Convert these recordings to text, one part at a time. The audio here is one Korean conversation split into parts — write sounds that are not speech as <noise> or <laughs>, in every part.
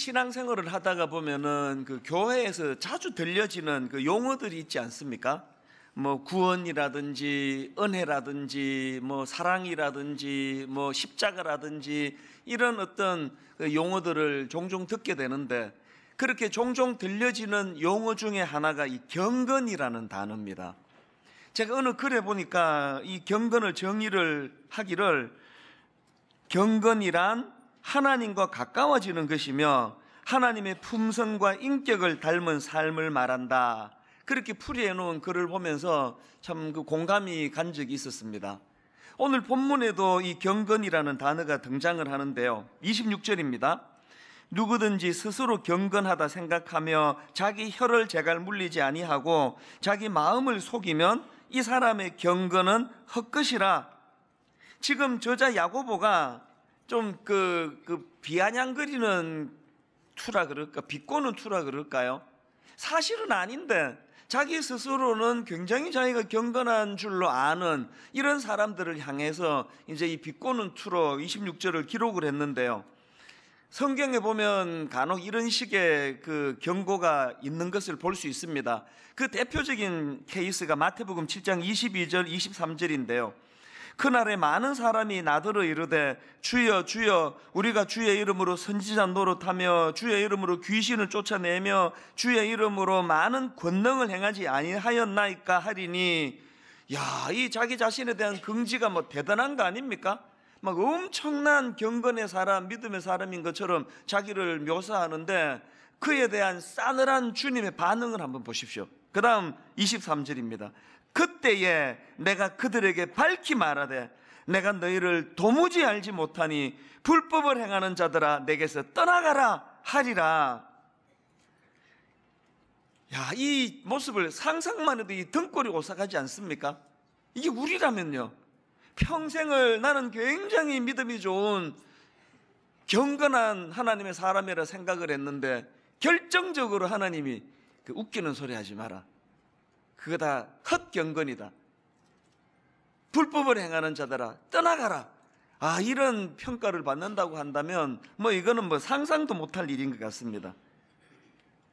신앙생활을 하다가 보면은 그 교회에서 자주 들려지는 그 용어들이 있지 않습니까? 뭐 구원이라든지 은혜라든지 뭐 사랑이라든지 뭐 십자가라든지 이런 어떤 그 용어들을 종종 듣게 되는데 그렇게 종종 들려지는 용어 중에 하나가 이 경건이라는 단어입니다. 제가 어느 글에 보니까 이 경건을 정의를 하기를 경건이란 하나님과 가까워지는 것이며 하나님의 품성과 인격을 닮은 삶을 말한다. 그렇게 풀이해 놓은 글을 보면서 참그 공감이 간 적이 있었습니다. 오늘 본문에도 이 경건이라는 단어가 등장을 하는데요. 26절입니다. 누구든지 스스로 경건하다 생각하며 자기 혀를 제갈 물리지 아니하고 자기 마음을 속이면 이 사람의 경건은 헛것이라. 지금 저자 야고보가 좀그 그, 그 비아냥거리는 투라 그럴까 비꼬는 투라 그럴까요? 사실은 아닌데 자기 스스로는 굉장히 자기가 경건한 줄로 아는 이런 사람들을 향해서 이제 이 비꼬는 투로 26절을 기록을 했는데요. 성경에 보면 간혹 이런 식의 그 경고가 있는 것을 볼 수 있습니다. 그 대표적인 케이스가 마태복음 7장 22절, 23절인데요. 그날에 많은 사람이 나더러 이르되 주여 주여 우리가 주의 이름으로 선지자 노릇하며 주의 이름으로 귀신을 쫓아내며 주의 이름으로 많은 권능을 행하지 아니하였나이까 하리니 야, 이 자기 자신에 대한 긍지가 뭐 대단한 거 아닙니까? 막 엄청난 경건의 사람, 믿음의 사람인 것처럼 자기를 묘사하는데 그에 대한 싸늘한 주님의 반응을 한번 보십시오. 그 다음 23절입니다. 그때에 내가 그들에게 밝히 말하되 내가 너희를 도무지 알지 못하니 불법을 행하는 자들아 내게서 떠나가라 하리라. 야, 이 모습을 상상만 해도 이 등골이 오싹하지 않습니까? 이게 우리라면요. 평생을 나는 굉장히 믿음이 좋은 경건한 하나님의 사람이라 생각을 했는데 결정적으로 하나님이 그 웃기는 소리 하지 마라. 그거 다 헛경건이다. 불법을 행하는 자들아 떠나가라. 아 이런 평가를 받는다고 한다면 뭐 이거는 뭐 상상도 못할 일인 것 같습니다.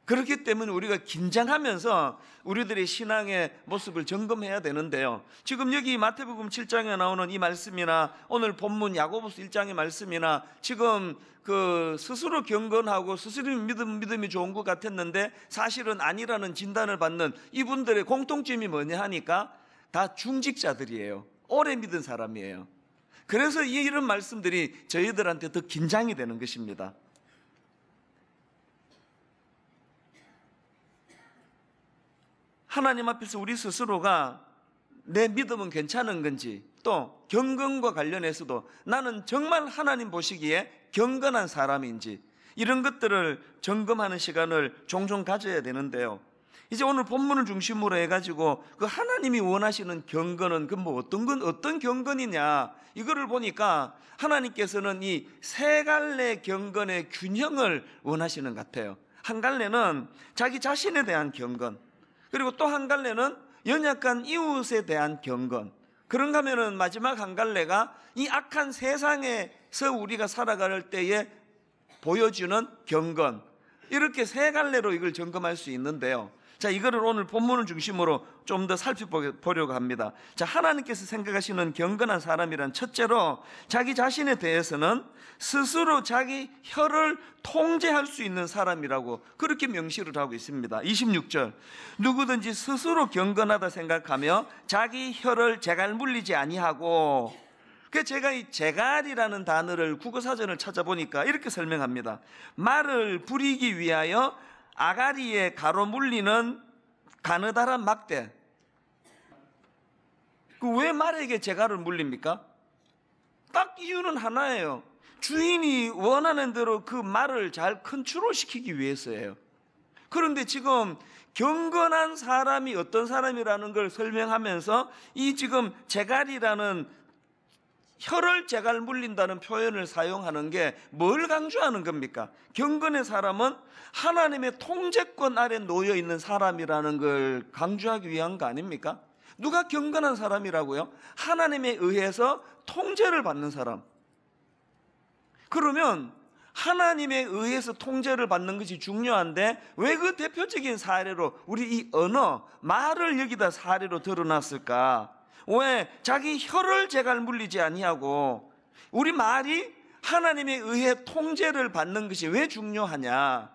그렇기 때문에 우리가 긴장하면서 우리들의 신앙의 모습을 점검해야 되는데요. 지금 여기 마태복음 7장에 나오는 이 말씀이나 오늘 본문 야고보스 1장의 말씀이나 지금 그 스스로 경건하고 스스로 믿음, 믿음이 좋은 것 같았는데 사실은 아니라는 진단을 받는 이분들의 공통점이 뭐냐 하니까 다 중직자들이에요. 오래 믿은 사람이에요. 그래서 이런 말씀들이 저희들한테 더 긴장이 되는 것입니다. 하나님 앞에서 우리 스스로가 내 믿음은 괜찮은 건지 또 경건과 관련해서도 나는 정말 하나님 보시기에 경건한 사람인지 이런 것들을 점검하는 시간을 종종 가져야 되는데요. 이제 오늘 본문을 중심으로 해가지고 그 하나님이 원하시는 경건은 그 뭐 어떤 건 어떤 경건이냐 이거를 보니까 하나님께서는 이 세 갈래 경건의 균형을 원하시는 것 같아요. 한 갈래는 자기 자신에 대한 경건, 그리고 또 한 갈래는 연약한 이웃에 대한 경건. 그런가 하면은 마지막 한 갈래가 이 악한 세상에서 우리가 살아갈 때에 보여주는 경건. 이렇게 세 갈래로 이걸 점검할 수 있는데요. 자, 이거를 오늘 본문을 중심으로 좀 더 살펴보려고 합니다. 자, 하나님께서 생각하시는 경건한 사람이란 첫째로 자기 자신에 대해서는 스스로 자기 혀를 통제할 수 있는 사람이라고 그렇게 명시를 하고 있습니다. 26절. 누구든지 스스로 경건하다 생각하며 자기 혀를 제갈 물리지 아니하고 그 제가 이 제갈이라는 단어를 국어사전을 찾아보니까 이렇게 설명합니다. 말을 부리기 위하여 아가리에 가로물리는 가느다란 막대. 그왜 말에게 재갈을 물립니까? 딱 이유는 하나예요. 주인이 원하는 대로 그 말을 잘 컨트롤 시키기 위해서예요. 그런데 지금 경건한 사람이 어떤 사람이라는 걸 설명하면서 이 지금 재갈이라는 혀를 제갈 물린다는 표현을 사용하는 게 뭘 강조하는 겁니까? 경건의 사람은 하나님의 통제권 아래 놓여 있는 사람이라는 걸 강조하기 위한 거 아닙니까? 누가 경건한 사람이라고요? 하나님에 의해서 통제를 받는 사람. 그러면 하나님에 의해서 통제를 받는 것이 중요한데 왜 그 대표적인 사례로 우리 이 언어, 말을 여기다 사례로 드러났을까? 왜 자기 혀를 제가 물리지 아니하고 우리 말이 하나님에 의해 통제를 받는 것이 왜 중요하냐?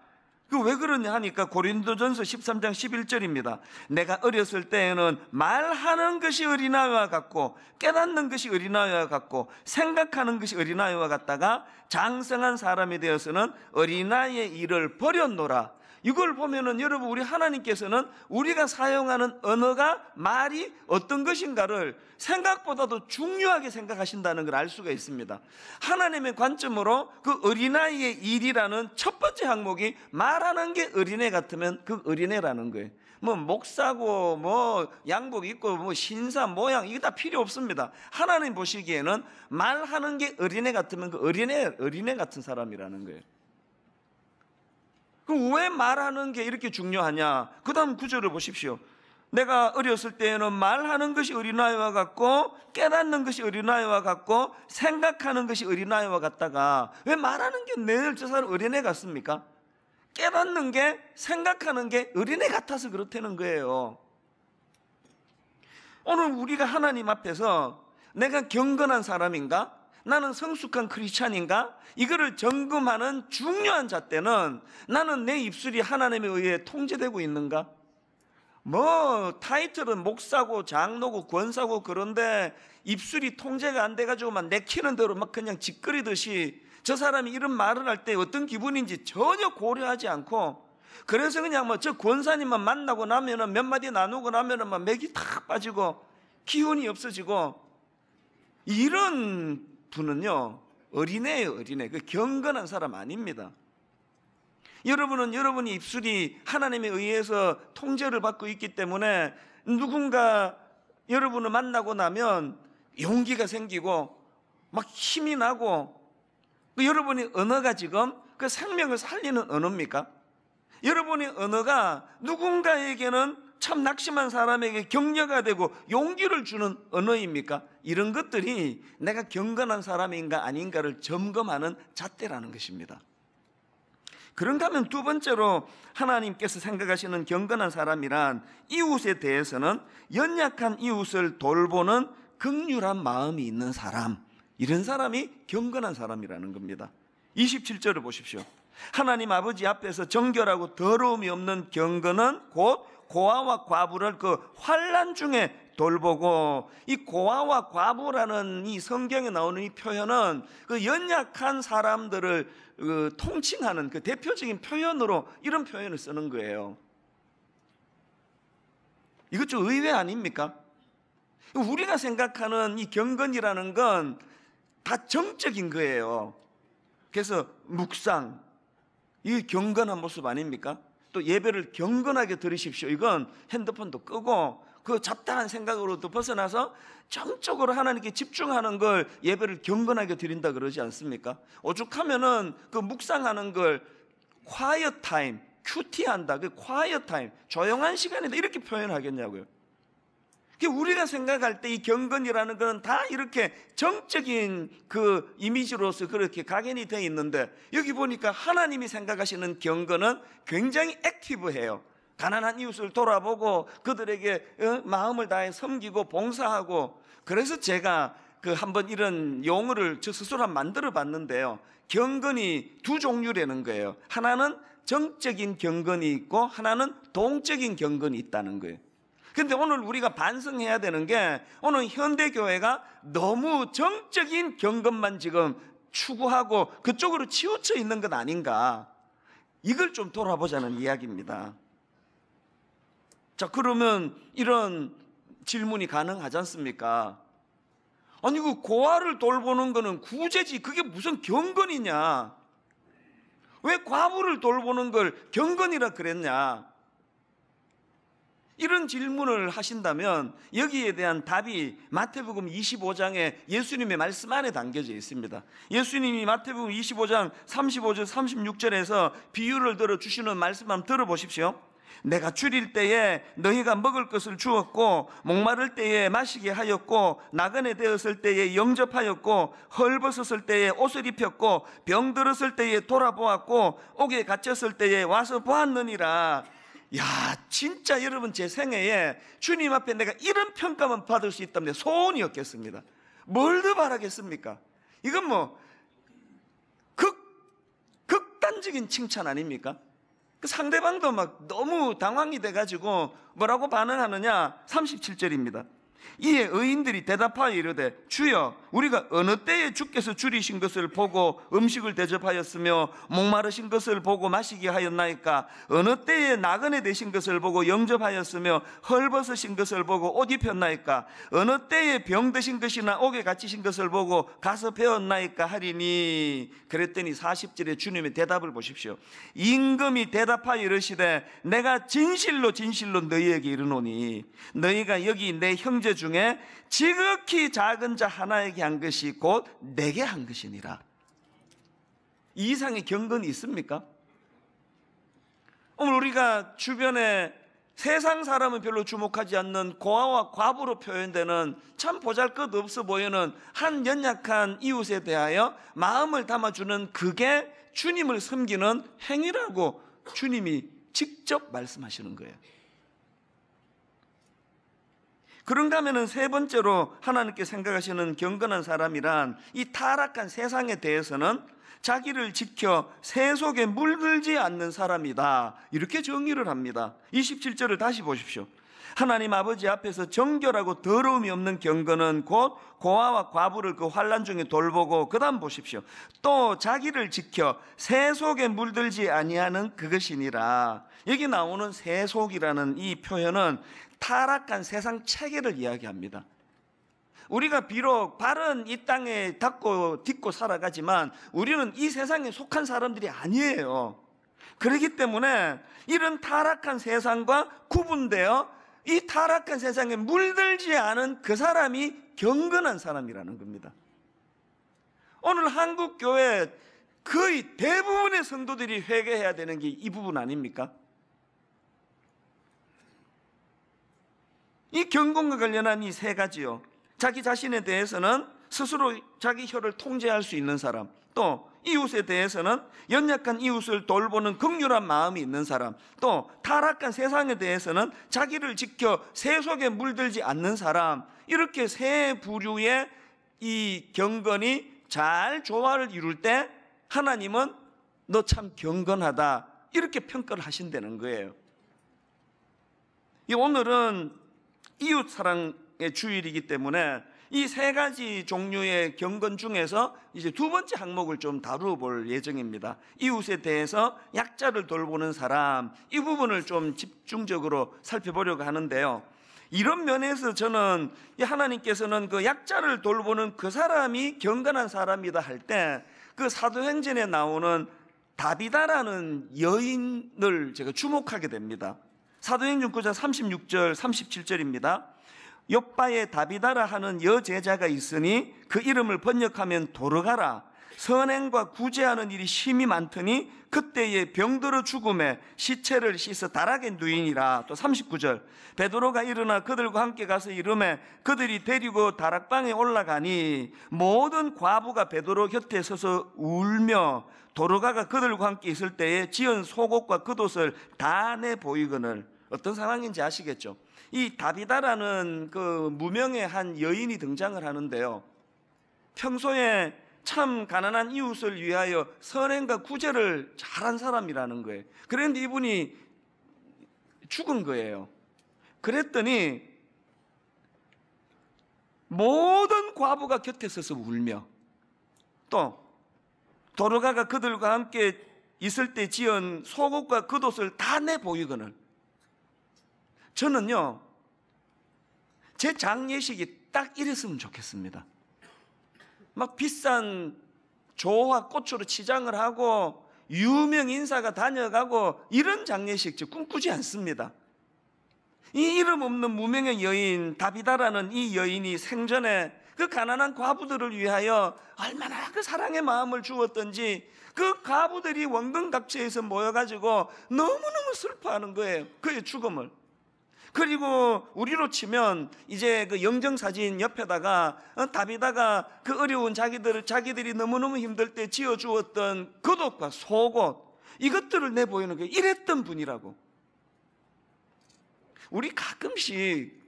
그 왜 그러냐 하니까 고린도전서 13장 11절입니다. 내가 어렸을 때에는 말하는 것이 어린아이와 같고 깨닫는 것이 어린아이와 같고 생각하는 것이 어린아이와 같다가 장성한 사람이 되어서는 어린아이의 일을 버렸노라. 이걸 보면은 여러분 우리 하나님께서는 우리가 사용하는 언어가 말이 어떤 것인가를 생각보다도 중요하게 생각하신다는 걸 알 수가 있습니다. 하나님의 관점으로 그 어린아이의 일이라는 첫 번째 항목이 말하는 게 어린애 같으면 그 어린애라는 거예요. 뭐 목사고 뭐 양복 입고 뭐 신사 모양 이게 다 필요 없습니다. 하나님 보시기에는 말하는 게 어린애 같으면 그 어린애 어린애 같은 사람이라는 거예요. 그럼 왜 말하는 게 이렇게 중요하냐? 그 다음 구절을 보십시오. 내가 어렸을 때에는 말하는 것이 어린아이와 같고 깨닫는 것이 어린아이와 같고 생각하는 것이 어린아이와 같다가 왜 말하는 게늘저 사람 어린애 같습니까? 깨닫는 게 생각하는 게 어린애 같아서 그렇다는 거예요. 오늘 우리가 하나님 앞에서 내가 경건한 사람인가? 나는 성숙한 크리스찬인가? 이거를 점검하는 중요한 잣대는 나는 내 입술이 하나님에 의해 통제되고 있는가? 뭐 타이틀은 목사고 장로고 권사고 그런데 입술이 통제가 안 돼가지고 막 내키는 대로 막 그냥 짓거리듯이 저 사람이 이런 말을 할 때 어떤 기분인지 전혀 고려하지 않고 그래서 그냥 뭐 저 권사님만 만나고 나면은 몇 마디 나누고 나면은 막 맥이 탁 빠지고 기운이 없어지고 이런 분은요, 어린애예요, 어린애. 그 경건한 사람 아닙니다. 여러분은 여러분의 입술이 하나님에 의해서 통제를 받고 있기 때문에 누군가 여러분을 만나고 나면 용기가 생기고 막 힘이 나고 그여러분이 언어가 지금 그 생명을 살리는 언어입니까? 여러분의 언어가 누군가에게는 참 낙심한 사람에게 격려가 되고 용기를 주는 언어입니까? 이런 것들이 내가 경건한 사람인가 아닌가를 점검하는 잣대라는 것입니다. 그런가 하면 두 번째로 하나님께서 생각하시는 경건한 사람이란 이웃에 대해서는 연약한 이웃을 돌보는 극률한 마음이 있는 사람. 이런 사람이 경건한 사람이라는 겁니다. 27절을 보십시오. 하나님 아버지 앞에서 정결하고 더러움이 없는 경건은 곧 고아와 과부를 그 환란 중에 돌보고 이 고아와 과부라는 이 성경에 나오는 이 표현은 그 연약한 사람들을 그 통칭하는 그 대표적인 표현으로 이런 표현을 쓰는 거예요. 이것 좀 의외 아닙니까? 우리가 생각하는 이 경건이라는 건 다 정적인 거예요. 그래서 묵상, 이 경건한 모습 아닙니까? 또 예배를 경건하게 들으십시오. 이건 핸드폰도 끄고 그 잡다한 생각으로도 벗어나서 정적으로 하나님께 집중하는 걸 예배를 경건하게 드린다 그러지 않습니까? 오죽하면은 그 묵상하는 걸 quiet time, 큐티한다. 그 quiet time, 조용한 시간이다 이렇게 표현하겠냐고요. 우리가 생각할 때 이 경건이라는 것은 다 이렇게 정적인 그 이미지로서 그렇게 각인이 되어 있는데 여기 보니까 하나님이 생각하시는 경건은 굉장히 액티브해요. 가난한 이웃을 돌아보고 그들에게 어, 마음을 다해 섬기고 봉사하고 그래서 제가 그 한번 이런 용어를 저 스스로 만들어 봤는데요. 경건이 두 종류라는 거예요. 하나는 정적인 경건이 있고 하나는 동적인 경건이 있다는 거예요. 근데 오늘 우리가 반성해야 되는 게 오늘 현대교회가 너무 정적인 경건만 지금 추구하고 그쪽으로 치우쳐 있는 것 아닌가. 이걸 좀 돌아보자는 이야기입니다. 자, 그러면 이런 질문이 가능하지 않습니까? 아니, 그 고아를 돌보는 거는 구제지. 그게 무슨 경건이냐? 왜 과부를 돌보는 걸 경건이라 그랬냐? 이런 질문을 하신다면 여기에 대한 답이 마태복음 25장에 예수님의 말씀 안에 담겨져 있습니다. 예수님이 마태복음 25장 35절 36절에서 비유를 들어 주시는 말씀 한번 들어보십시오. 내가 줄일 때에 너희가 먹을 것을 주었고 목마를 때에 마시게 하였고 나그네 되었을 때에 영접하였고 헐벗었을 때에 옷을 입혔고 병들었을 때에 돌아보았고 옥에 갇혔을 때에 와서 보았느니라 야, 진짜 여러분 제 생애에 주님 앞에 내가 이런 평가만 받을 수 있다면 소원이었겠습니다. 뭘 더 바라겠습니까? 이건 뭐 극, 극단적인 칭찬 아닙니까? 그 상대방도 막 너무 당황이 돼가지고 뭐라고 반응하느냐? 37절입니다. 이에 의인들이 대답하여 이르되 주여 우리가 어느 때에 주께서 줄이신 것을 보고 음식을 대접하였으며 목마르신 것을 보고 마시게 하였나이까 어느 때에 나그네 되신 것을 보고 영접하였으며 헐벗으신 것을 보고 옷 입혔나이까 어느 때에 병 드신 것이나 옥에 갇히신 것을 보고 가서 배웠나이까 하리니 그랬더니 40절에 주님의 대답을 보십시오 임금이 대답하여 이르시되 내가 진실로 진실로 너희에게 이르노니 너희가 여기 내 형제 중에 지극히 작은 자 하나에게 한 것이 곧 내게 한 것이니라. 이 이상의 경건이 있습니까? 오늘 우리가 주변에 세상 사람은 별로 주목하지 않는 고아와 과부로 표현되는 참 보잘 것 없어 보이는 한 연약한 이웃에 대하여 마음을 담아주는 그게 주님을 섬기는 행위라고 주님이 직접 말씀하시는 거예요. 그런가하면세 번째로 하나님께 생각하시는 경건한 사람이란 이 타락한 세상에 대해서는 자기를 지켜 새 속에 물들지 않는 사람이다. 이렇게 정의를 합니다. 27절을 다시 보십시오. 하나님 아버지 앞에서 정결하고 더러움이 없는 경건은 곧 고아와 과부를 그 환란 중에 돌보고 그다음 보십시오. 또 자기를 지켜 새 속에 물들지 아니하는 그것이니라. 여기 나오는 새 속이라는 이 표현은 타락한 세상 체계를 이야기합니다. 우리가 비록 발은 이 땅에 닿고 딛고 살아가지만 우리는 이 세상에 속한 사람들이 아니에요. 그렇기 때문에 이런 타락한 세상과 구분되어 이 타락한 세상에 물들지 않은 그 사람이 경건한 사람이라는 겁니다. 오늘 한국 교회 거의 대부분의 성도들이 회개해야 되는 게 이 부분 아닙니까? 이 경건과 관련한 이 세 가지요. 자기 자신에 대해서는 스스로 자기 혀를 통제할 수 있는 사람. 또 이웃에 대해서는 연약한 이웃을 돌보는 극률한 마음이 있는 사람, 또 타락한 세상에 대해서는 자기를 지켜 세 속에 물들지 않는 사람, 이렇게 세 부류의 이 경건이 잘 조화를 이룰 때 하나님은 너 참 경건하다. 이렇게 평가를 하신다는 거예요. 오늘은 이웃 사랑의 주일이기 때문에 이세 가지 종류의 경건 중에서 이제 두 번째 항목을 좀 다루어 볼 예정입니다. 이웃에 대해서 약자를 돌보는 사람, 이 부분을 좀 집중적으로 살펴보려고 하는데요. 이런 면에서 저는 하나님께서는 그 약자를 돌보는 그 사람이 경건한 사람이다 할 때 그 사도행전에 나오는 다비다라는 여인을 제가 주목하게 됩니다. 사도행전 9장 36절, 37절입니다. 요바에 다비다라 하는 여제자가 있으니 그 이름을 번역하면 도르가라 선행과 구제하는 일이 심히 많더니 그때에 병들어 죽음에 시체를 씻어 다락에 누이니라 또 39절 베드로가 일어나 그들과 함께 가서 이름에 그들이 데리고 다락방에 올라가니 모든 과부가 베드로 곁에 서서 울며 도로가가 그들과 함께 있을 때에 지은 속옷과 그 옷을 다 내 보이거늘 어떤 상황인지 아시겠죠? 이 다비다라는 그 무명의 한 여인이 등장을 하는데요. 평소에 참 가난한 이웃을 위하여 선행과 구제를 잘한 사람이라는 거예요. 그런데 이분이 죽은 거예요. 그랬더니 모든 과부가 곁에 서서 울며 또 도로가가 그들과 함께 있을 때 지은 속옷과 겉옷을 다내 보이거늘 저는요, 제 장례식이 딱 이랬으면 좋겠습니다. 막 비싼 조화 꽃으로 치장을 하고 유명 인사가 다녀가고 이런 장례식 저 꿈꾸지 않습니다. 이 이름 없는 무명의 여인 다비다라는 이 여인이 생전에 그 가난한 과부들을 위하여 얼마나 그 사랑의 마음을 주었던지 그 과부들이 원근각지에서 모여가지고 너무너무 슬퍼하는 거예요. 그의 죽음을. 그리고 우리로 치면 이제 그 영정 사진 옆에다가 어, 답다다가그 어려운 자기들을 자기들이 너무너무 힘들 때 지어 주었던 그옷과 속옷 이것들을 내보이는 게 이랬던 분이라고. 우리 가끔씩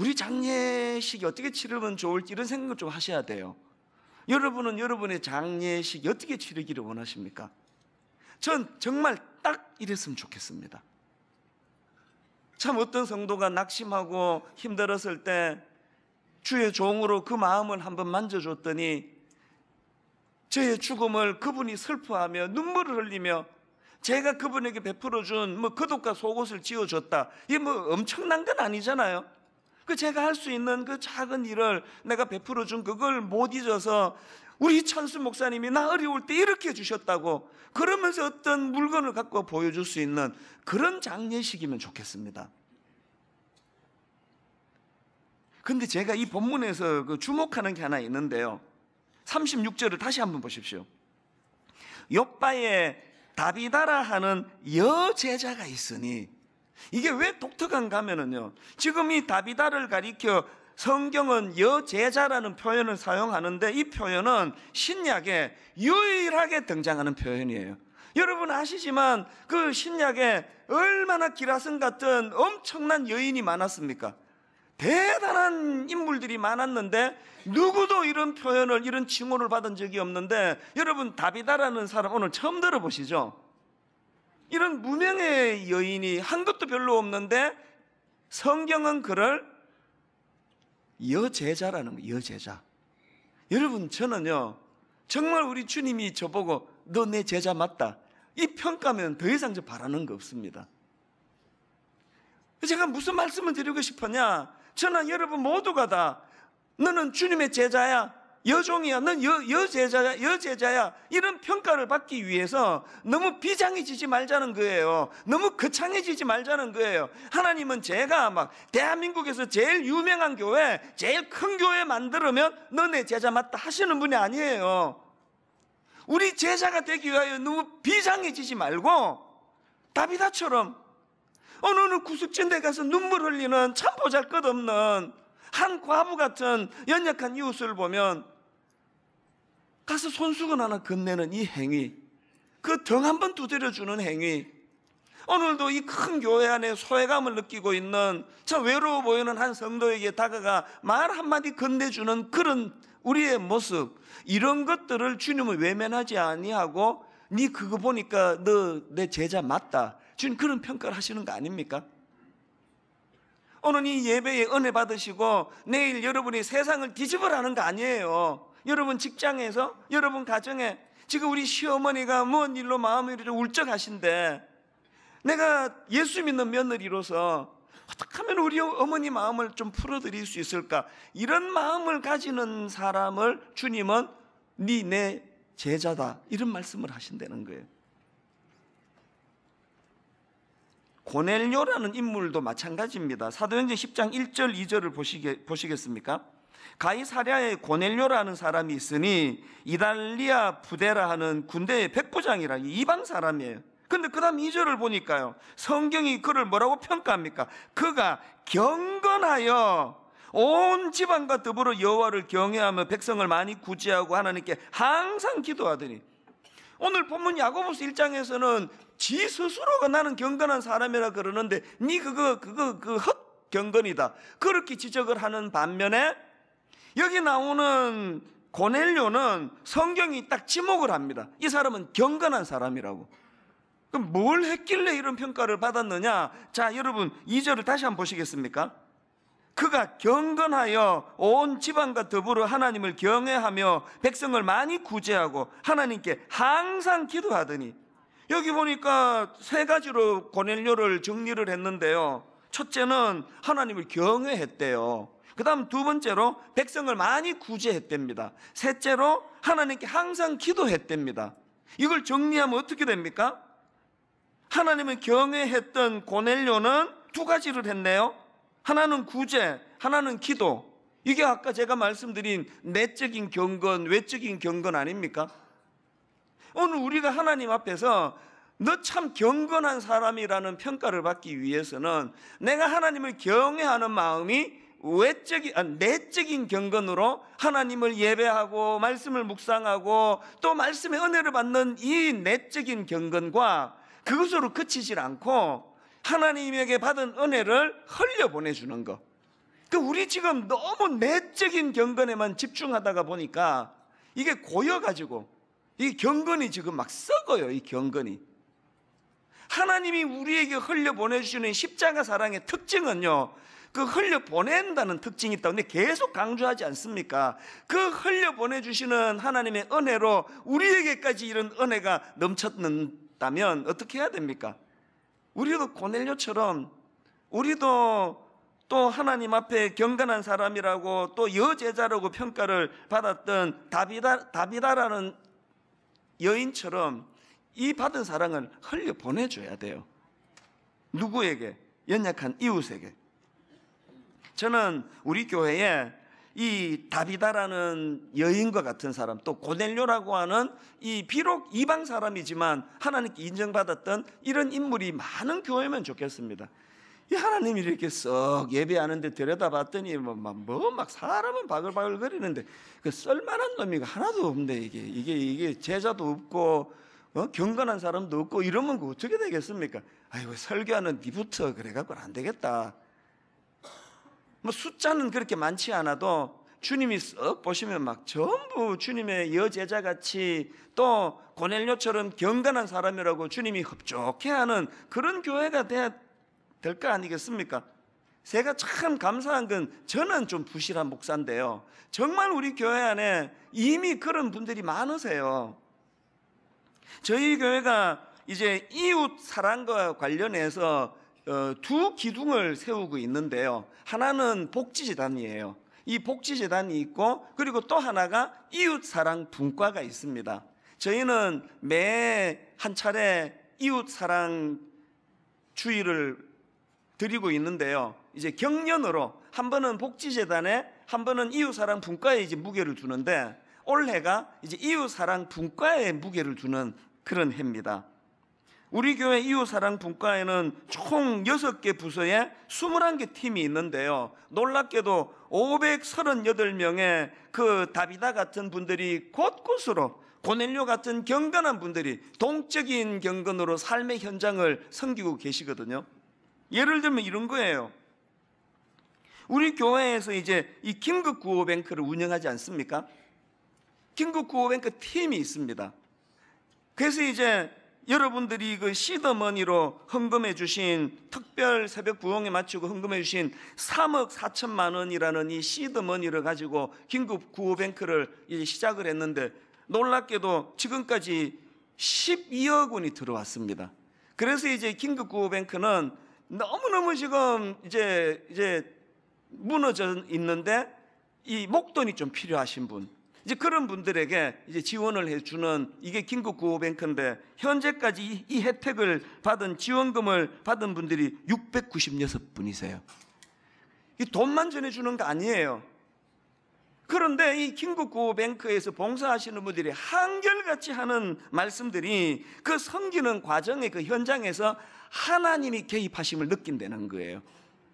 우리 장례식이 어떻게 치르면 좋을지 이런 생각을 좀 하셔야 돼요. 여러분은 여러분의 장례식 이 어떻게 치르기를 원하십니까? 전 정말 딱 이랬으면 좋겠습니다. 참 어떤 성도가 낙심하고 힘들었을 때 주의 종으로 그 마음을 한번 만져줬더니 저의 죽음을 그분이 슬퍼하며 눈물을 흘리며 제가 그분에게 베풀어준 뭐 그독과 속옷을 지어줬다. 이게 뭐 엄청난 건 아니잖아요. 그 제가 할 수 있는 그 작은 일을 내가 베풀어준 그걸 못 잊어서 우리 이찬수 목사님이 나 어려울 때 이렇게 해 주셨다고 그러면서 어떤 물건을 갖고 보여줄 수 있는 그런 장례식이면 좋겠습니다. 근데 제가 이 본문에서 그 주목하는 게 하나 있는데요. 36절을 다시 한번 보십시오. 옆빠에 다비다라 하는 여제자가 있으니 이게 왜 독특한가 하면은요. 지금 이 다비다를 가리켜 성경은 여제자라는 표현을 사용하는데 이 표현은 신약에 유일하게 등장하는 표현이에요. 여러분 아시지만 그 신약에 얼마나 기라성 같은 엄청난 여인이 많았습니까? 대단한 인물들이 많았는데 누구도 이런 표현을 이런 칭호를 받은 적이 없는데 여러분 다비다라는 사람 오늘 처음 들어보시죠? 이런 무명의 여인이 한 것도 별로 없는데 성경은 그를 여제자라는 거예요. 여제자. 여러분 저는요. 정말 우리 주님이 저보고 너 내 제자 맞다. 이 평가면 더 이상 저 바라는 거 없습니다. 제가 무슨 말씀을 드리고 싶었냐? 저는 여러분 모두가 다 너는 주님의 제자야. 여종이야, 넌 여, 여제자야, 여제자야. 이런 평가를 받기 위해서 너무 비장해지지 말자는 거예요. 너무 거창해지지 말자는 거예요. 하나님은 제가 막 대한민국에서 제일 유명한 교회, 제일 큰 교회 만들으면 너네 제자 맞다 하시는 분이 아니에요. 우리 제자가 되기 위하여 너무 비장해지지 말고 다비다처럼 어느 구석진데 가서 눈물 흘리는 참 보잘 것 없는 한 과부 같은 연약한 이웃을 보면 가서 손수건 하나 건네는 이 행위, 그 등 한번 두드려주는 행위, 오늘도 이 큰 교회 안에 소외감을 느끼고 있는 저 외로워 보이는 한 성도에게 다가가 말 한마디 건네주는 그런 우리의 모습, 이런 것들을 주님을 외면하지 아니하고 네 그거 보니까 너 내 제자 맞다. 주님 그런 평가를 하시는 거 아닙니까? 오늘 이 예배에 은혜 받으시고 내일 여러분이 세상을 뒤집으라는 거 아니에요. 여러분 직장에서, 여러분 가정에 지금 우리 시어머니가 뭔 일로 마음이 좀 울적하신데 내가 예수 믿는 며느리로서 어떻게 하면 우리 어머니 마음을 좀 풀어드릴 수 있을까? 이런 마음을 가지는 사람을 주님은 네 내 제자다 이런 말씀을 하신다는 거예요. 고넬료라는 인물도 마찬가지입니다. 사도행전 10장 1절 2절을 보시게, 보시겠습니까? 가이사랴에 고넬료라는 사람이 있으니 이달리아 부대라 하는 군대의 백부장이라 이방 사람이에요. 근데 그다음 2절을 보니까요. 성경이 그를 뭐라고 평가합니까? 그가 경건하여 온 지방과 더불어 여호와를 경외하며 백성을 많이 구제하고 하나님께 항상 기도하더니 오늘 본문 야고보스 1장에서는 지 스스로가 나는 경건한 사람이라 그러는데 네 그거 그거 그헛 경건이다. 그렇게 지적을 하는 반면에 여기 나오는 고넬료는 성경이 딱 지목을 합니다. 이 사람은 경건한 사람이라고. 그럼 뭘 했길래 이런 평가를 받았느냐? 자, 여러분 2절을 다시 한번 보시겠습니까? 그가 경건하여 온 지방과 더불어 하나님을 경외하며 백성을 많이 구제하고 하나님께 항상 기도하더니 여기 보니까 세 가지로 고넬료를 정리를 했는데요. 첫째는 하나님을 경외했대요. 그 다음 두 번째로 백성을 많이 구제했답니다. 셋째로 하나님께 항상 기도했답니다. 이걸 정리하면 어떻게 됩니까? 하나님을 경외했던 고넬료는 두 가지를 했네요. 하나는 구제, 하나는 기도. 이게 아까 제가 말씀드린 내적인 경건, 외적인 경건 아닙니까? 오늘 우리가 하나님 앞에서 너 참 경건한 사람이라는 평가를 받기 위해서는 내가 하나님을 경외하는 마음이 외적인, 아, 내적인 경건으로 하나님을 예배하고 말씀을 묵상하고 또 말씀의 은혜를 받는 이 내적인 경건과 그것으로 그치질 않고 하나님에게 받은 은혜를 흘려 보내주는 것. 그 우리 지금 너무 내적인 경건에만 집중하다가 보니까 이게 고여가지고 이 경건이 지금 막 썩어요. 이 경건이. 하나님이 우리에게 흘려 보내주시는 십자가 사랑의 특징은요. 그 흘려 보낸다는 특징이 있다. 근데 계속 강조하지 않습니까? 그 흘려 보내주시는 하나님의 은혜로 우리에게까지 이런 은혜가 넘쳤는다면 어떻게 해야 됩니까? 우리도 고넬료처럼 우리도 또 하나님 앞에 경건한 사람이라고 또 여제자라고 평가를 받았던 다비다, 다비다라는 여인처럼 이 받은 사랑을 흘려 보내줘야 돼요. 누구에게? 연약한 이웃에게. 저는 우리 교회에 이 다비다라는 여인과 같은 사람 또 고넬료라고 하는 이 비록 이방 사람이지만 하나님께 인정받았던 이런 인물이 많은 교회면 좋겠습니다. 하나님 이렇게 썩 예배하는데 들여다봤더니 뭐막 뭐막 사람은 바글바글 거리는데 그썰만한 놈이 하나도 없네 이게 이게 이게 제자도 없고 어? 경건한 사람도 없고 이러면 그 어떻게 되겠습니까? 아이고 설교하는 니부터 그래갖고는 안 되겠다. 뭐 숫자는 그렇게 많지 않아도 주님이 썩 보시면 막 전부 주님의 여제자 같이 또 고넬료처럼 경건한 사람이라고 주님이 흡족해하는 그런 교회가 돼야 될거 아니겠습니까? 제가 참 감사한 건 저는 좀 부실한 목사인데요. 정말 우리 교회 안에 이미 그런 분들이 많으세요. 저희 교회가 이제 이웃 사랑과 관련해서 어, 두 기둥을 세우고 있는데요. 하나는 복지재단이에요. 이 복지재단이 있고 그리고 또 하나가 이웃 사랑 분과가 있습니다. 저희는 매 한 차례 이웃 사랑 주의를 드리고 있는데요. 이제 경년으로 한 번은 복지재단에 한 번은 이웃사랑 분과에 이제 무게를 주는데 올해가 이제 이웃사랑 분과에 무게를 주는 그런 해입니다. 우리 교회 이웃사랑 분과에는 총 6개 부서에 21개 팀이 있는데요. 놀랍게도 538명의 그 다비다 같은 분들이 곳곳으로 고넬료 같은 경건한 분들이 동적인 경건으로 삶의 현장을 섬기고 계시거든요. 예를 들면 이런 거예요. 우리 교회에서 이제 이 긴급 구호뱅크를 운영하지 않습니까? 긴급 구호뱅크 팀이 있습니다. 그래서 이제 여러분들이 그 시더머니로 헌금해 주신 특별 새벽 부흥에 맞추고 헌금해 주신 3억 4천만 원이라는 이 시더머니를 가지고 긴급 구호뱅크를 이제 시작을 했는데 놀랍게도 지금까지 12억 원이 들어왔습니다. 그래서 이제 긴급 구호뱅크는 너무너무 지금 이제 이제 무너져 있는데 이 목돈이 좀 필요하신 분 이제 그런 분들에게 이제 지원을 해주는 이게 긴급 구호뱅크인데 현재까지 이, 이 혜택을 받은 지원금을 받은 분들이 696분이세요. 이 돈만 전해주는 거 아니에요. 그런데 이 긴급구호뱅크에서 봉사하시는 분들이 한결같이 하는 말씀들이 그 섬기는 과정의 그 현장에서 하나님이 개입하심을 느낀다는 거예요.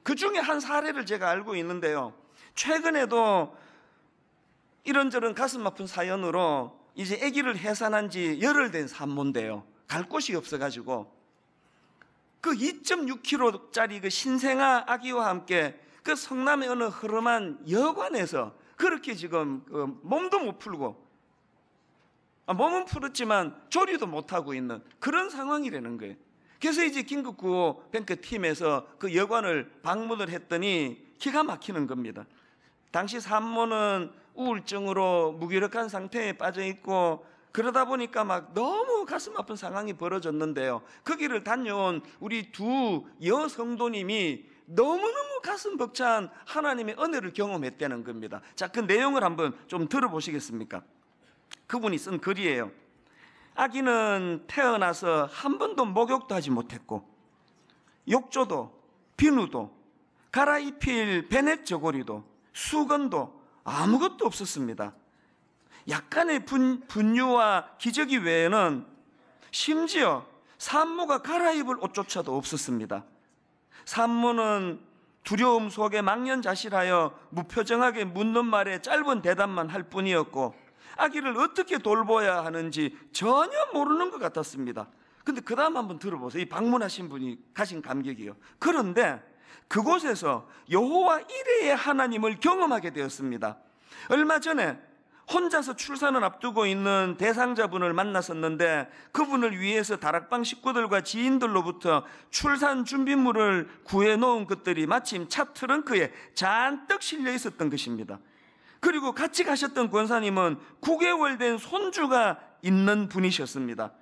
그 중에 한 사례를 제가 알고 있는데요. 최근에도 이런저런 가슴 아픈 사연으로 이제 아기를 해산한 지 열흘 된 산모인데요. 갈 곳이 없어가지고 그 2.6kg짜리 그 신생아 아기와 함께 그 성남의 어느 흐름한 여관에서 그렇게 지금 그 몸도 못 풀고 아, 몸은 풀었지만 조리도 못하고 있는 그런 상황이라는 거예요. 그래서 이제 긴급구호 뱅크 팀에서 그 여관을 방문을 했더니 기가 막히는 겁니다. 당시 산모는 우울증으로 무기력한 상태에 빠져 있고 그러다 보니까 막 너무 가슴 아픈 상황이 벌어졌는데요. 거기를 그 다녀온 우리 두 여성도님이 너무너무 가슴 벅찬 하나님의 은혜를 경험했다는 겁니다. 자, 그 내용을 한번 좀 들어보시겠습니까? 그분이 쓴 글이에요. 아기는 태어나서 한 번도 목욕도 하지 못했고 욕조도 비누도 갈아입힐 베넷 저고리도 수건도 아무것도 없었습니다. 약간의 분, 분유와 기저귀 외에는 심지어 산모가 갈아입을 옷조차도 없었습니다. 산모는 두려움 속에 망년자실하여 무표정하게 묻는 말에 짧은 대답만 할 뿐이었고 아기를 어떻게 돌보아야 하는지 전혀 모르는 것 같았습니다. 근데 그 다음 한번 들어보세요. 이 방문하신 분이 가신 감격이요. 그런데 그곳에서 여호와 이레의 하나님을 경험하게 되었습니다. 얼마 전에 혼자서 출산을 앞두고 있는 대상자분을 만났었는데 그분을 위해서 다락방 식구들과 지인들로부터 출산 준비물을 구해 놓은 것들이 마침 차 트렁크에 잔뜩 실려 있었던 것입니다. 그리고 같이 가셨던 권사님은 9개월 된 손주가 있는 분이셨습니다.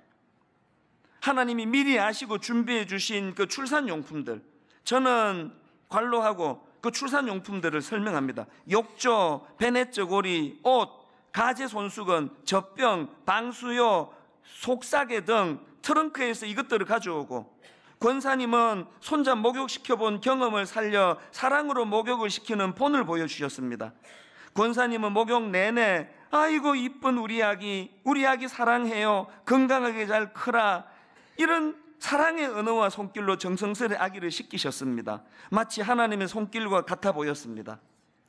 하나님이 미리 아시고 준비해 주신 그 출산용품들. 저는 관로하고 그 출산용품들을 설명합니다. 욕조, 베네쩌고리, 옷, 가재 손수건, 젖병, 방수요, 속사계 등 트렁크에서 이것들을 가져오고 권사님은 손자 목욕시켜본 경험을 살려 사랑으로 목욕을 시키는 본을 보여주셨습니다. 권사님은 목욕 내내 아이고 이쁜 우리 아기 우리 아기 사랑해요 건강하게 잘 크라 이런 사랑의 언어와 손길로 정성스레 아기를 씻기셨습니다 마치 하나님의 손길과 같아 보였습니다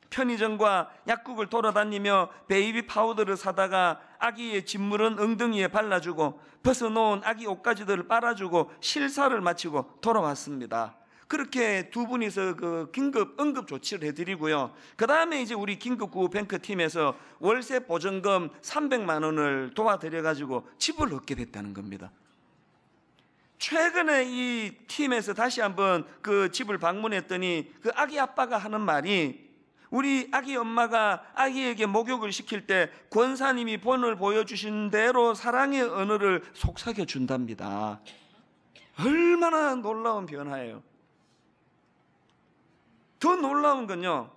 편의점과 약국을 돌아다니며 베이비 파우더를 사다가 아기의 짓물은 엉덩이에 발라주고 벗어놓은 아기 옷가지들을 빨아주고 실사를 마치고 돌아왔습니다 그렇게 두 분이서 그 긴급 응급 조치를 해드리고요. 그 다음에 이제 우리 긴급구호 뱅크 팀에서 월세 보증금 300만 원을 도와드려가지고 집을 얻게 됐다는 겁니다. 최근에 이 팀에서 다시 한번 그 집을 방문했더니 그 아기 아빠가 하는 말이 우리 아기 엄마가 아기에게 목욕을 시킬 때 권사님이 본을 보여주신 대로 사랑의 언어를 속삭여 준답니다. 얼마나 놀라운 변화예요. 더 놀라운 건요.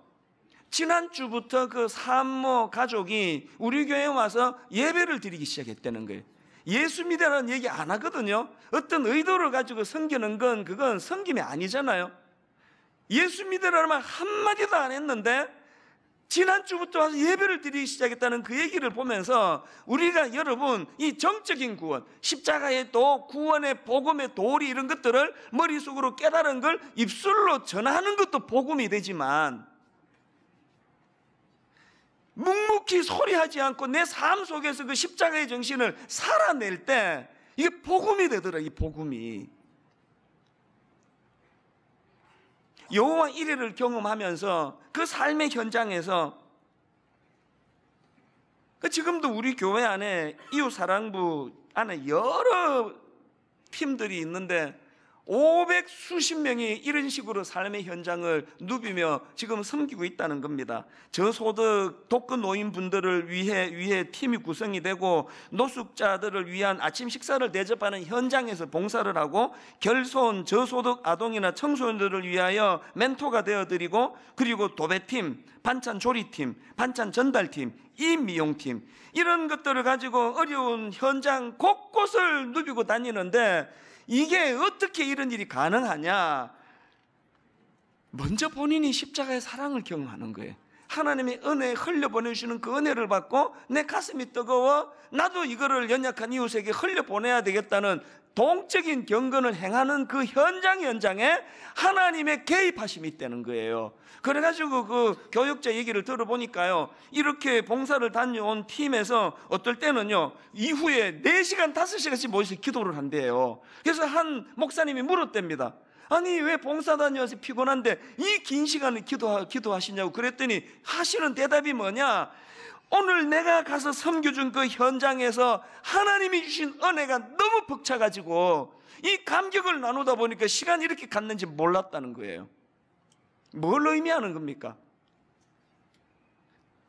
지난주부터 그 산모 가족이 우리 교회에 와서 예배를 드리기 시작했다는 거예요. 예수 믿으라는 얘기 안 하거든요. 어떤 의도를 가지고 섬기는 건 그건 섬김이 아니잖아요. 예수 믿으라는 말 한마디도 안 했는데 지난주부터 와서 예배를 드리기 시작했다는 그 얘기를 보면서 우리가 여러분 이 정적인 구원, 십자가의 도, 구원의 복음의 도리 이런 것들을 머릿속으로 깨달은 걸 입술로 전하는 것도 복음이 되지만 묵묵히 소리하지 않고 내 삶 속에서 그 십자가의 정신을 살아낼 때 이게 복음이 되더라, 이 복음이. 여호와 이래를 경험하면서 그 삶의 현장에서 그 지금도 우리 교회 안에 이웃 사랑부 안에 여러 팀들이 있는데 500 수십 명이 이런 식으로 삶의 현장을 누비며 지금 섬기고 있다는 겁니다. 저소득 독거 노인분들을 위해 위해 팀이 구성이 되고 노숙자들을 위한 아침 식사를 대접하는 현장에서 봉사를 하고 결손 저소득 아동이나 청소년들을 위하여 멘토가 되어 드리고 그리고 도배팀, 반찬 조리팀, 반찬 전달팀, 임미용팀 이런 것들을 가지고 어려운 현장 곳곳을 누비고 다니는데 이게 어떻게 이런 일이 가능하냐? 먼저 본인이 십자가의 사랑을 경험하는 거예요. 하나님이 은혜 흘려 보내주시는 그 은혜를 받고 내 가슴이 뜨거워 나도 이거를 연약한 이웃에게 흘려 보내야 되겠다는 동적인 경건을 행하는 그 현장 현장에 하나님의 개입하심이 있다는 거예요. 그래가지고 그 교육자 얘기를 들어보니까요. 이렇게 봉사를 다녀온 팀에서 어떨 때는요. 이후에 4시간, 5시간씩 모여서 기도를 한대요. 그래서 한 목사님이 물었답니다. 아니 왜 봉사다녀서 피곤한데 이 긴 시간을 기도 기도하시냐고 그랬더니 하시는 대답이 뭐냐? 오늘 내가 가서 섬교준그 현장에서 하나님이 주신 은혜가 너무 벅차가지고 이 감격을 나누다 보니까 시간이 이렇게 갔는지 몰랐다는 거예요. 뭘 의미하는 겁니까?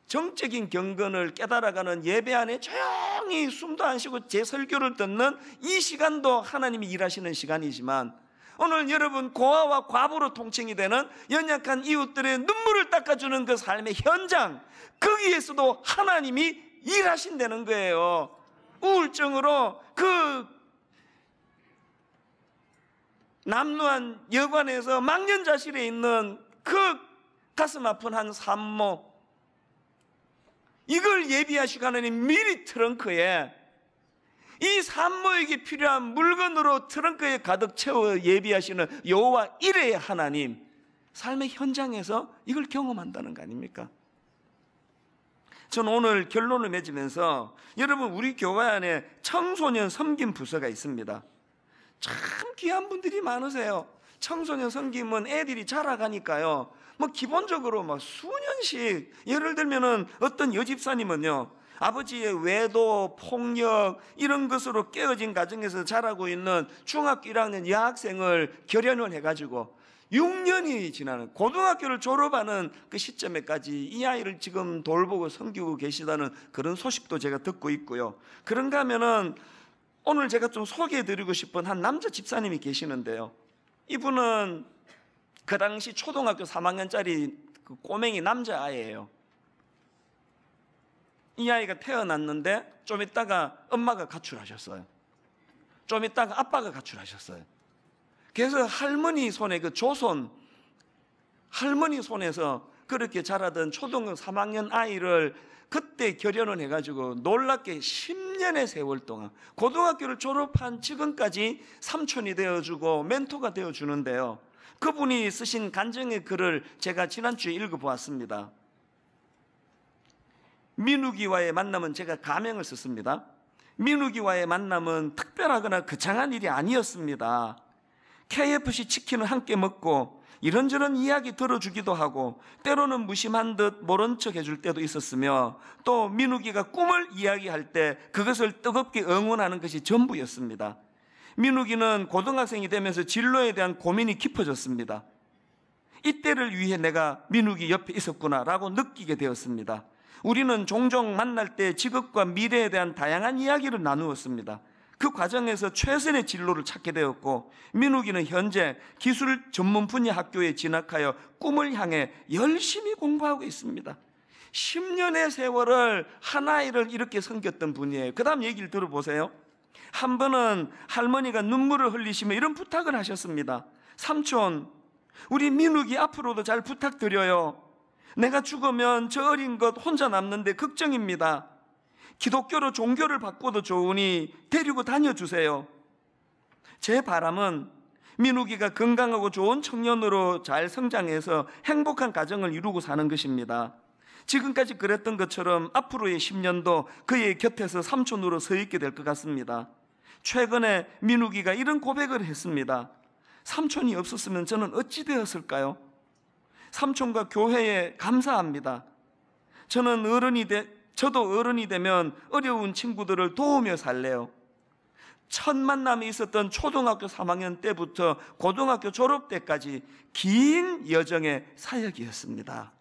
정적인 경건을 깨달아가는 예배 안에 조용히 숨도 안 쉬고 제 설교를 듣는 이 시간도 하나님이 일하시는 시간이지만 오늘 여러분 고아와 과부로 통칭이 되는 연약한 이웃들의 눈물을 닦아주는 그 삶의 현장 거기에서도 하나님이 일하신다는 거예요 우울증으로 그 남루한 여관에서 망년자실에 있는 그 가슴 아픈 한 산모 이걸 예비하시고 하나님 미리 트렁크에 이 산모에게 필요한 물건으로 트렁크에 가득 채워 예비하시는 여호와 이레의 하나님 삶의 현장에서 이걸 경험한다는 거 아닙니까? 저는 오늘 결론을 맺으면서 여러분 우리 교회 안에 청소년 섬김 부서가 있습니다. 참 귀한 분들이 많으세요. 청소년 섬김은 애들이 자라가니까요. 뭐 기본적으로 막 수년씩 예를 들면은 어떤 여집사님은요. 아버지의 외도, 폭력 이런 것으로 깨어진 가정에서 자라고 있는 중학교 1학년 여학생을 결연을 해가지고 6년이 지나는 고등학교를 졸업하는 그 시점에까지 이 아이를 지금 돌보고 섬기고 계시다는 그런 소식도 제가 듣고 있고요. 그런가 하면은 오늘 제가 좀 소개해드리고 싶은 한 남자 집사님이 계시는데요. 이분은 그 당시 초등학교 3학년짜리 그 꼬맹이 남자아이예요. 이 아이가 태어났는데 좀 있다가 엄마가 가출하셨어요. 좀 있다가 아빠가 가출하셨어요. 그래서 할머니 손에 그조선 할머니 손에서 그렇게 자라던 초등학교 3학년 아이를 그때 결연을 해가지고 놀랍게 10년의 세월 동안 고등학교를 졸업한 지금까지 삼촌이 되어주고 멘토가 되어주는데요. 그분이 쓰신 간증의 글을 제가 지난주에 읽어보았습니다. 민우기와의 만남은 제가 가명을 썼습니다. 민우기와의 만남은 특별하거나 거창한 일이 아니었습니다. KFC 치킨을 함께 먹고 이런저런 이야기 들어주기도 하고 때로는 무심한 듯 모른 척 해줄 때도 있었으며 또민욱이가 꿈을 이야기할 때 그것을 뜨겁게 응원하는 것이 전부였습니다. 민욱이는 고등학생이 되면서 진로에 대한 고민이 깊어졌습니다. 이때를 위해 내가 민욱이 옆에 있었구나라고 느끼게 되었습니다. 우리는 종종 만날 때 직업과 미래에 대한 다양한 이야기를 나누었습니다. 그 과정에서 최선의 진로를 찾게 되었고 민욱이는 현재 기술 전문 분야 학교에 진학하여 꿈을 향해 열심히 공부하고 있습니다. 10년의 세월을 한 아이를 이렇게 섬겼던 분이에요. 그 다음 얘기를 들어보세요. 한 번은 할머니가 눈물을 흘리시며 이런 부탁을 하셨습니다. 삼촌, 우리 민욱이 앞으로도 잘 부탁드려요. 내가 죽으면 저 어린 것 혼자 남는데 걱정입니다. 기독교로 종교를 바꿔도 좋으니 데리고 다녀주세요. 제 바람은 민욱이가 건강하고 좋은 청년으로 잘 성장해서 행복한 가정을 이루고 사는 것입니다. 지금까지 그랬던 것처럼 앞으로의 10년도 그의 곁에서 삼촌으로 서 있게 될 것 같습니다. 최근에 민욱이가 이런 고백을 했습니다. 삼촌이 없었으면 저는 어찌 되었을까요? 삼촌과 교회에 감사합니다. 저는 어른이 돼, 저도 어른이 되면 어려운 친구들을 도우며 살래요. 첫 만남이 있었던 초등학교 3학년 때부터 고등학교 졸업 때까지 긴 여정의 사역이었습니다.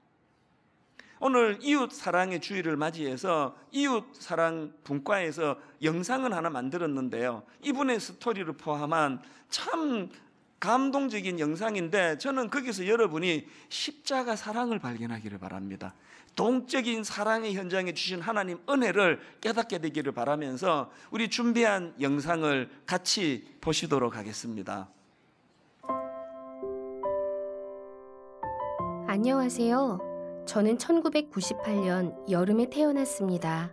오늘 이웃 사랑의 주의를 맞이해서 이웃 사랑 분과에서 영상을 하나 만들었는데요. 이분의 스토리를 포함한 참 감동적인 영상인데 저는 거기서 여러분이 십자가 사랑을 발견하기를 바랍니다. 동적인 사랑의 현장에 주신 하나님 은혜를 깨닫게 되기를 바라면서 우리 준비한 영상을 같이 보시도록 하겠습니다. 안녕하세요. 저는 1998년 여름에 태어났습니다.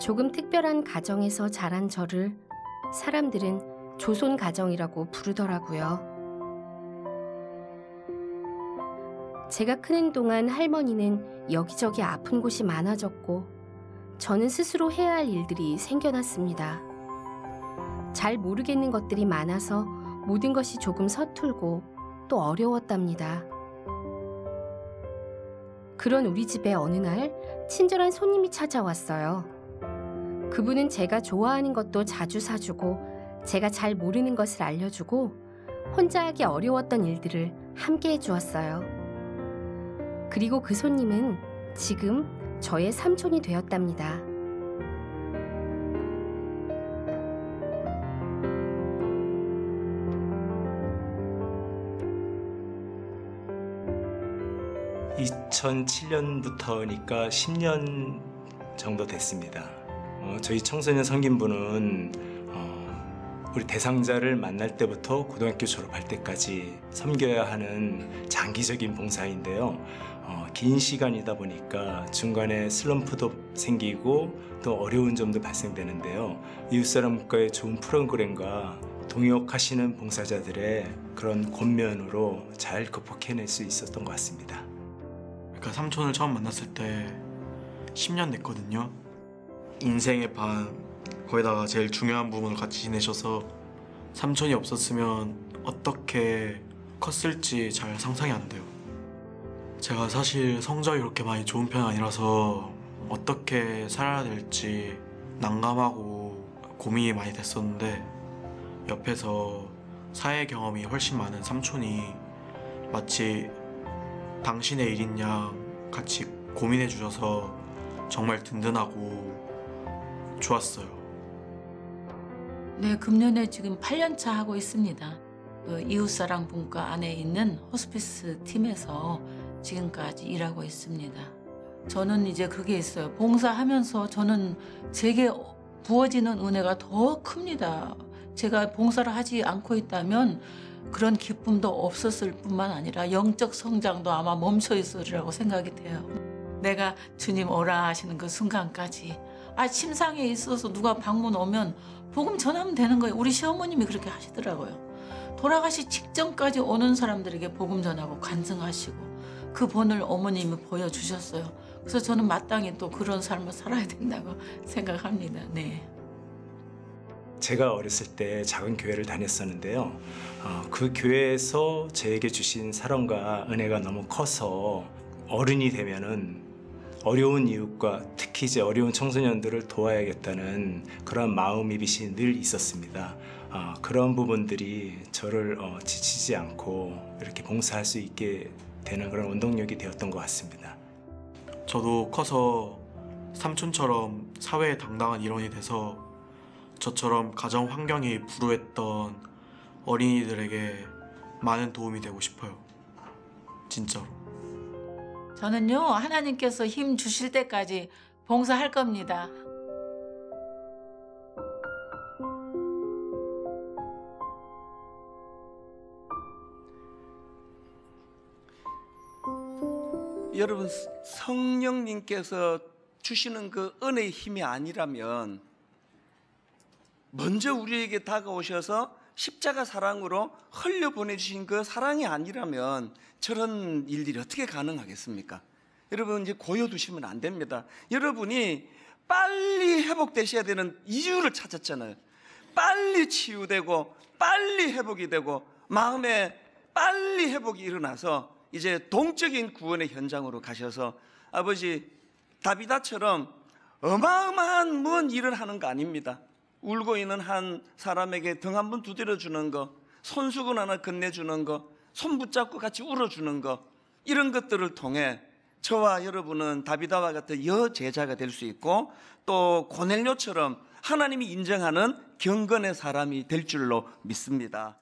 조금 특별한 가정에서 자란 저를 사람들은 조손 가정이라고 부르더라고요. 제가 크는 동안 할머니는 여기저기 아픈 곳이 많아졌고 저는 스스로 해야 할 일들이 생겨났습니다. 잘 모르겠는 것들이 많아서 모든 것이 조금 서툴고 또 어려웠답니다. 그런 우리 집에 어느 날 친절한 손님이 찾아왔어요. 그분은 제가 좋아하는 것도 자주 사주고 제가 잘 모르는 것을 알려주고 혼자 하기 어려웠던 일들을 함께 해주었어요. 그리고 그 손님은 지금 저의 삼촌이 되었답니다. (2007년부터니까) (10년) 정도 됐습니다. 어, 저희 청소년 성김부는 우리 대상자를 만날 때부터 고등학교 졸업할 때까지 섬겨야 하는 장기적인 봉사인데요. 어, 긴 시간이다 보니까 중간에 슬럼프도 생기고 또 어려운 점도 발생되는데요. 이웃사람과의 좋은 프로그램과 동역하시는 봉사자들의 그런 권면으로 잘 극복해낼 수 있었던 것 같습니다. 그러니까 삼촌을 처음 만났을 때 10년 됐거든요. 인생의 반 거기다가 제일 중요한 부분을 같이 지내셔서 삼촌이 없었으면 어떻게 컸을지 잘 상상이 안 돼요. 제가 사실 성적이 그렇게 많이 좋은 편이 아니라서 어떻게 살아야 될지 난감하고 고민이 많이 됐었는데 옆에서 사회 경험이 훨씬 많은 삼촌이 마치 당신의 일인 냐 같이 고민해 주셔서 정말 든든하고 좋았어요. 네, 금년에 지금 8년차 하고 있습니다. 이웃사랑 분과 안에 있는 호스피스 팀에서 지금까지 일하고 있습니다. 저는 이제 그게 있어요. 봉사하면서 저는 제게 부어지는 은혜가 더 큽니다. 제가 봉사를 하지 않고 있다면 그런 기쁨도 없었을 뿐만 아니라 영적 성장도 아마 멈춰 있으리라고 생각이 돼요. 내가 주님 오라 하시는 그 순간까지 아 침상에 있어서 누가 방문 오면 복음 전하면 되는 거예요. 우리 시어머님이 그렇게 하시더라고요. 돌아가시 직전까지 오는 사람들에게 복음 전하고 간증하시고 그 본을 어머님이 보여주셨어요. 그래서 저는 마땅히 또 그런 삶을 살아야 된다고 <laughs> 생각합니다. 네. 제가 어렸을 때 작은 교회를 다녔었는데요. 어, 그 교회에서 저에게 주신 사랑과 은혜가 너무 커서 어른이 되면은 어려운 이웃과 특히 이제 어려운 청소년들을 도와야겠다는 그런 마음이빛이 늘 있었습니다. 어, 그런 부분들이 저를 어, 지치지 않고 이렇게 봉사할 수 있게 되는 그런 원동력이 되었던 것 같습니다. 저도 커서 삼촌처럼 사회에 당당한 일원이 돼서 저처럼 가정 환경이 불우했던 어린이들에게 많은 도움이 되고 싶어요. 진짜로. 저는요 하나님께서 힘 주실 때까지 봉사할 겁니다. 여러분 성령님께서 주시는 그 은혜의 힘이 아니라면 먼저 우리에게 다가오셔서 십자가 사랑으로 흘려 보내주신 그 사랑이 아니라면 저런 일들이 어떻게 가능하겠습니까? 여러분 이제 고여두시면 안 됩니다. 여러분이 빨리 회복되셔야 되는 이유를 찾았잖아요. 빨리 치유되고 빨리 회복이 되고 마음에 빨리 회복이 일어나서 이제 동적인 구원의 현장으로 가셔서 아버지 다비다처럼 어마어마한 무언 일을 하는 거 아닙니다. 울고 있는 한 사람에게 등 한 번 두드려 주는 거, 손수건 하나 건네 주는 거, 손 붙잡고 같이 울어 주는 거. 이런 것들을 통해 저와 여러분은 다비다와 같은 여제자가 될 수 있고 또 고넬료처럼 하나님이 인정하는 경건의 사람이 될 줄로 믿습니다.